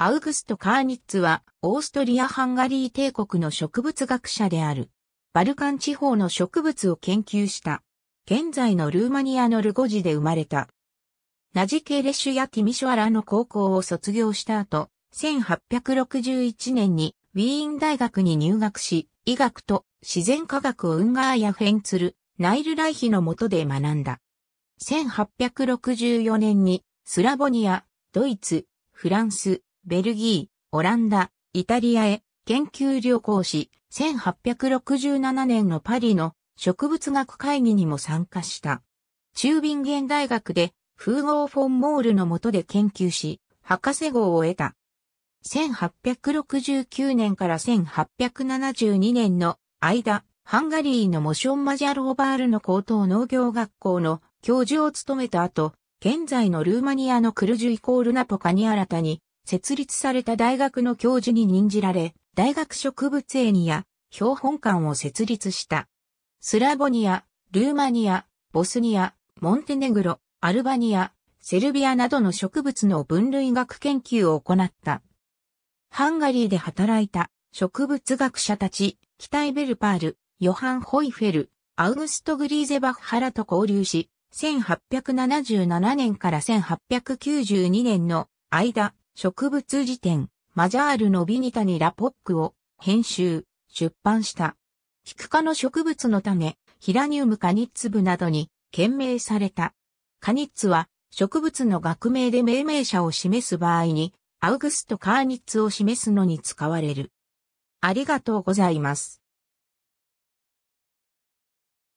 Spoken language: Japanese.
アウグスト・カーニッツは、オーストリア・ハンガリー帝国の植物学者である。バルカン地方の植物を研究した。現在のルーマニアのルゴジで生まれた。ナジケーレシュやティミショアラの高校を卒業した後、1861年にウィーン大学に入学し、医学と自然科学をウンガーやフェンツル、ナイル・ライヒの下で学んだ。1864年にスラボニア、ドイツ、フランス、ベルギー、オランダ、イタリアへ研究旅行し、1867年のパリの植物学会議にも参加した。チュービンゲン大学でフーゴー・フォン・モールの下で研究し、博士号を得た。1869年から1872年の間、ハンガリーのモションマジャローバールの高等農業学校の教授を務めた後、現在のルーマニアのクルジュイコールナポカに新たに設立された大学の教授に任じられ、大学植物園や標本館を設立した。スラボニア、ルーマニア、ボスニア、モンテネグロ、アルバニア、セルビアなどの植物の分類学研究を行った。ハンガリーで働いた植物学者たち、キタイベルパール、ヨハン・ホイフェル、アウグスト・グリーゼバッハラと交流し、1877年から1892年の間、植物辞典、マジャールのビニタニラポックを編集、出版した。キク科の植物の種、ヒラニウムカニッツ部などに懸命された。カニッツは植物の学名で命名者を示す場合に、アウグスト・カーニッツを示すのに使われる。ありがとうございます。